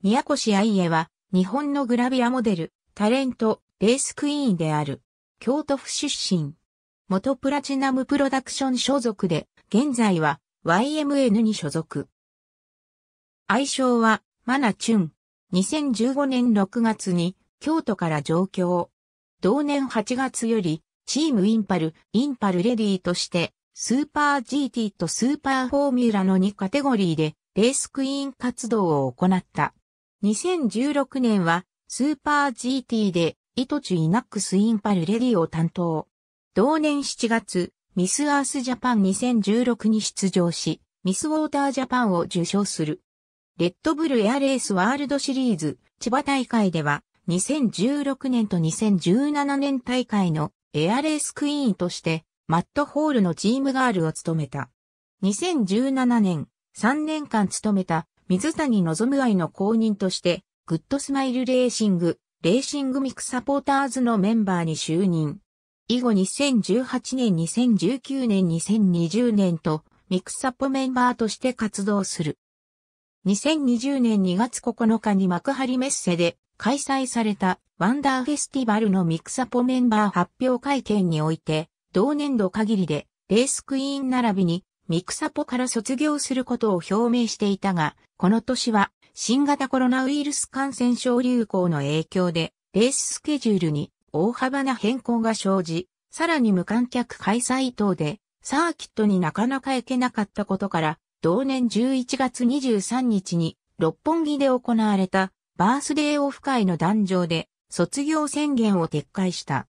宮越愛江は、日本のグラビアモデル、タレント、レースクイーンである。京都府出身。元プラチナムプロダクション所属で、現在は YMN に所属。愛称は、マナチュン。2015年6月に、京都から上京。同年8月より、チームインパル、インパルレディとして、スーパー GT とスーパーフォーミュラの2カテゴリーで、レースクイーン活動を行った。2016年は、スーパー GT で、イトチュイナックスインパルレディを担当。同年7月、ミスアースジャパン2016に出場し、ミスウォータージャパンを受賞する。レッドブルエアレースワールドシリーズ千葉大会では2016年と2017年大会のエアレースクイーンとしてマットホールのチームガールを務めた。2017年3年間務めた水谷望愛の公認として、グッドスマイルレーシング、レーシングミクサポーターズのメンバーに就任。以後2018年、2019年、2020年と、ミクサポメンバーとして活動する。2020年2月9日に幕張メッセで開催されたワンダーフェスティバルのミクサポメンバー発表会見において、同年度限りでレースクイーン並びにミクサポから卒業することを表明していたが、この年は新型コロナウイルス感染症流行の影響で、レーススケジュールに大幅な変更が生じ、さらに無観客開催等で、サーキットになかなか行けなかったことから、同年11月23日に、六本木で行われた、バースデーオフ会の壇上で、卒業宣言を撤回した。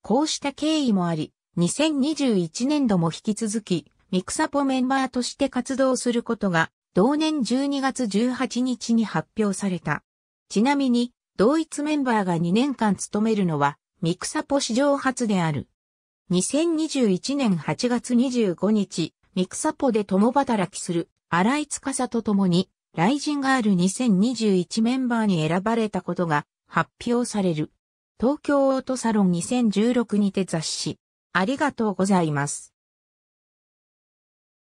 こうした経緯もあり、2021年度も引き続き、ミクサポメンバーとして活動することが、同年12月18日に発表された。ちなみに、同一メンバーが2年間務めるのは、ミクサポ史上初である。2021年8月25日、ミクサポで共働きする荒井司と共に、ライジンガール2021メンバーに選ばれたことが発表される。東京オートサロン2016にて雑誌、ありがとうございます。